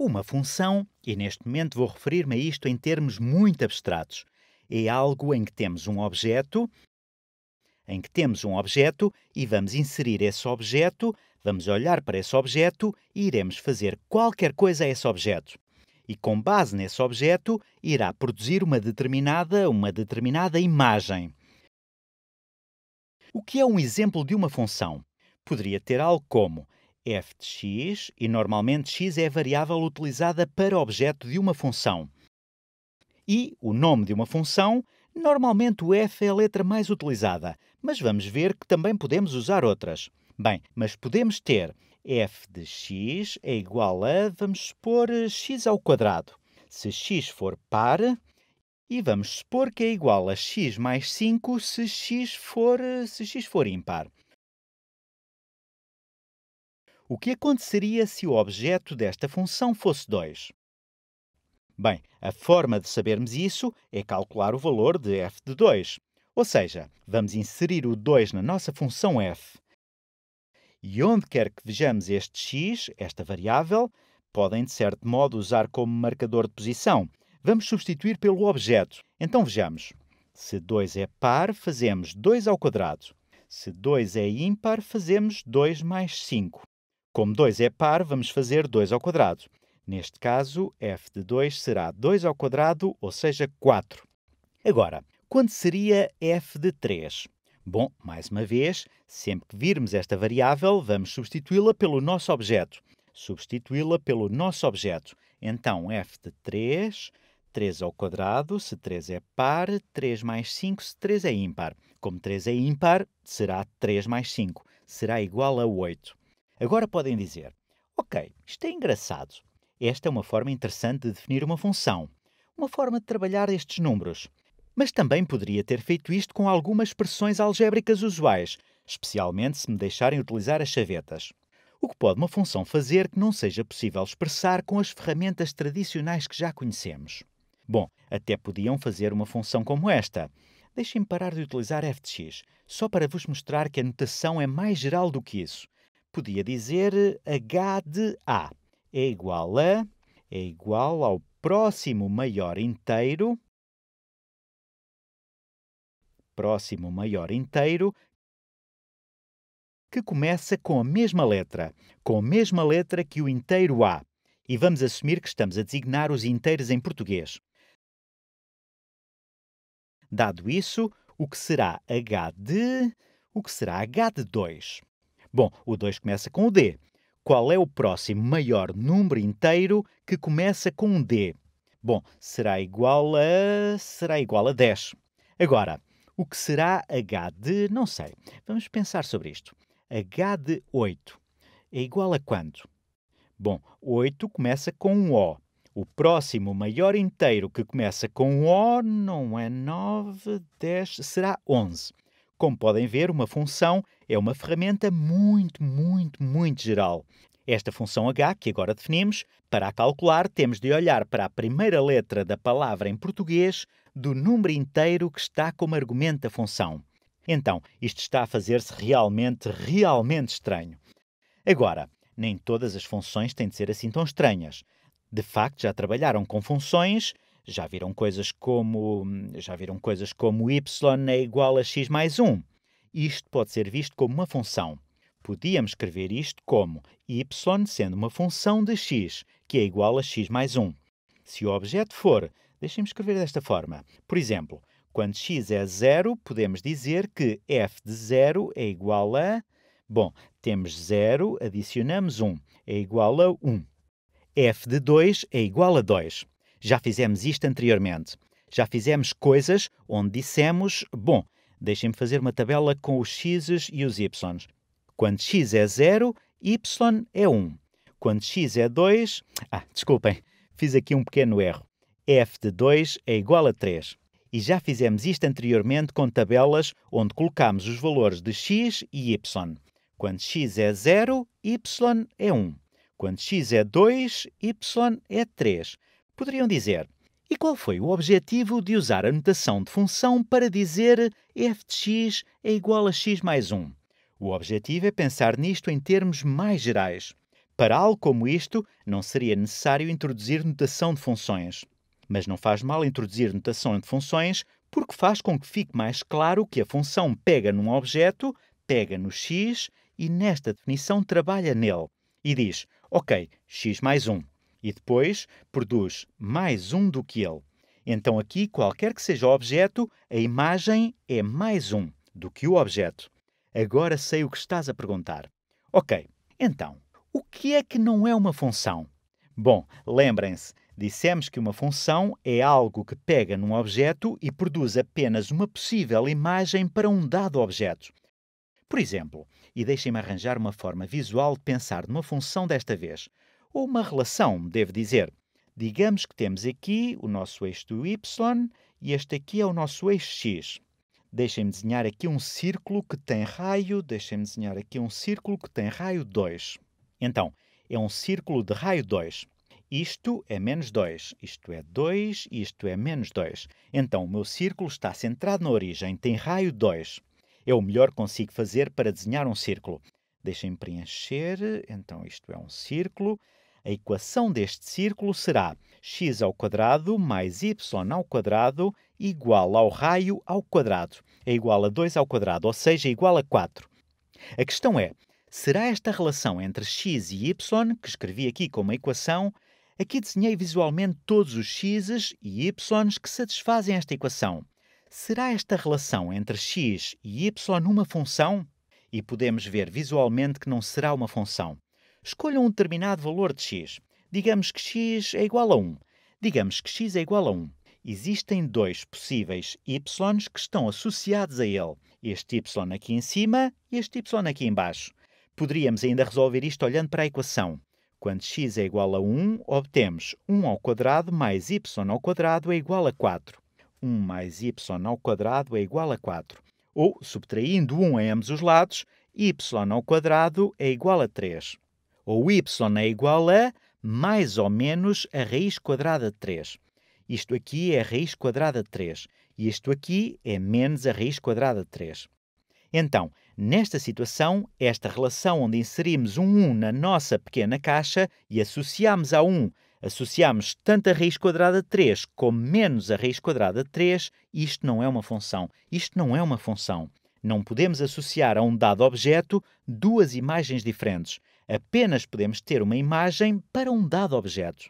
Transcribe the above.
Uma função, e neste momento vou referir-me a isto em termos muito abstratos, é algo em que temos um objeto, em que temos um objeto e vamos inserir esse objeto, vamos olhar para esse objeto e iremos fazer qualquer coisa a esse objeto. E com base nesse objeto, irá produzir uma determinada, uma determinada imagem. O que é um exemplo de uma função? Poderia ter algo como f de x e normalmente x é a variável utilizada para objeto de uma função. E o nome de uma função, normalmente o f é a letra mais utilizada, mas vamos ver que também podemos usar outras. Bem, mas podemos ter f de x é igual a, vamos supor, x ao quadrado. Se x for par, e vamos supor que é igual a x mais 5 se x for, se x for ímpar. O que aconteceria se o objeto desta função fosse 2? Bem, a forma de sabermos isso é calcular o valor de f de 2. Ou seja, vamos inserir o 2 na nossa função f. E onde quer que vejamos este x, esta variável, podem de certo modo usar como marcador de posição. Vamos substituir pelo objeto. Então vejamos. Se 2 é par, fazemos 2 ao quadrado. Se 2 é ímpar, fazemos 2 mais 5. Como 2 é par, vamos fazer 2 ao quadrado. Neste caso, f de 2 será 2 ao quadrado, ou seja, 4. Agora, quanto seria f de 3? Bom, mais uma vez, sempre que virmos esta variável, vamos substituí-la pelo nosso objeto. Substituí-la pelo nosso objeto. Então, f de 3, 3 ao quadrado, se 3 é par, 3 mais 5, se 3 é ímpar. Como 3 é ímpar, será 3 mais 5, será igual a 8. Agora podem dizer: Ok, isto é engraçado. Esta é uma forma interessante de definir uma função, uma forma de trabalhar estes números. Mas também poderia ter feito isto com algumas expressões algébricas usuais, especialmente se me deixarem utilizar as chavetas. O que pode uma função fazer que não seja possível expressar com as ferramentas tradicionais que já conhecemos? Bom, até podiam fazer uma função como esta. Deixem-me parar de utilizar f de x, só para vos mostrar que a notação é mais geral do que isso podia dizer eh, H de A é igual a é igual ao próximo maior inteiro próximo maior inteiro que começa com a mesma letra, com a mesma letra que o inteiro A. E vamos assumir que estamos a designar os inteiros em português. Dado isso, o que será H de. o que será H de 2? Bom, o 2 começa com o D. Qual é o próximo maior número inteiro que começa com um D? Bom, será igual a. será igual a 10. Agora, o que será H de. não sei. Vamos pensar sobre isto. H de 8 é igual a quanto? Bom, 8 começa com um O. O próximo maior inteiro que começa com um O não é 9, 10, será 11. Como podem ver, uma função é uma ferramenta muito, muito, muito geral. Esta função h, que agora definimos, para a calcular temos de olhar para a primeira letra da palavra em português do número inteiro que está como argumento da função. Então, isto está a fazer-se realmente, realmente estranho. Agora, nem todas as funções têm de ser assim tão estranhas. De facto, já trabalharam com funções já viram coisas como já viram coisas como y é igual a x mais 1. Isto pode ser visto como uma função. Podíamos escrever isto como y sendo uma função de x, que é igual a x mais 1. Se o objeto for, deixem-me escrever desta forma. Por exemplo, quando x é zero, podemos dizer que f de zero é igual a... Bom, temos zero, adicionamos 1, é igual a 1. f de 2 é igual a 2. Já fizemos isto anteriormente. Já fizemos coisas onde dissemos, bom, deixem-me fazer uma tabela com os x e os y. Quando x é 0, y é 1. Quando x é 2, ah, desculpem, fiz aqui um pequeno erro. f de 2 é igual a 3. E já fizemos isto anteriormente com tabelas onde colocámos os valores de x e y. Quando x é 0, y é 1. Quando x é 2, y é 3. Poderiam dizer: e qual foi o objetivo de usar a notação de função para dizer f de x é igual a x mais 1? O objetivo é pensar nisto em termos mais gerais. Para algo como isto, não seria necessário introduzir notação de funções. Mas não faz mal introduzir notação de funções porque faz com que fique mais claro que a função pega num objeto, pega no x e nesta definição trabalha nele. E diz, ok, x mais 1 e depois produz mais um do que ele. Então, aqui, qualquer que seja o objeto, a imagem é mais um do que o objeto. Agora sei o que estás a perguntar. Ok, então, o que é que não é uma função? Bom, lembrem-se, dissemos que uma função é algo que pega num objeto e produz apenas uma possível imagem para um dado objeto. Por exemplo, e deixem-me arranjar uma forma visual de pensar numa função desta vez ou uma relação, devo dizer. Digamos que temos aqui o nosso eixo y e este aqui é o nosso eixo x. Deixem-me desenhar aqui um círculo que tem raio, deixem-me desenhar aqui um círculo que tem raio 2. Então, é um círculo de raio 2. Isto é menos 2, isto é 2, isto é menos 2. Então, o meu círculo está centrado na origem, tem raio 2. É o melhor que consigo fazer para desenhar um círculo. Deixem preencher, então isto é um círculo. A equação deste círculo será x ao quadrado mais y ao quadrado igual ao raio ao quadrado. É igual a 2 ao quadrado, ou seja, é igual a 4. A questão é, será esta relação entre x e y, que escrevi aqui como equação, aqui desenhei visualmente todos os x's e y's que satisfazem esta equação. Será esta relação entre x e y uma função? e podemos ver visualmente que não será uma função. Escolham um determinado valor de x. Digamos que x é igual a 1. Digamos que x é igual a 1. Existem dois possíveis y que estão associados a ele. Este y aqui em cima e este y aqui em baixo. Poderíamos ainda resolver isto olhando para a equação. Quando x é igual a 1, obtemos 1 ao quadrado mais y ao quadrado é igual a 4. 1 mais y ao quadrado é igual a 4 ou, subtraindo 1 a ambos os lados, y ao quadrado é igual a 3, ou y é igual a mais ou menos a raiz quadrada de 3. Isto aqui é a raiz quadrada de 3, e isto aqui é menos a raiz quadrada de 3. Então, nesta situação, esta relação onde inserimos um 1 na nossa pequena caixa e associamos a 1 associamos tanto a raiz quadrada de 3 como menos a raiz quadrada de 3, isto não é uma função. Isto não é uma função. Não podemos associar a um dado objeto duas imagens diferentes. Apenas podemos ter uma imagem para um dado objeto.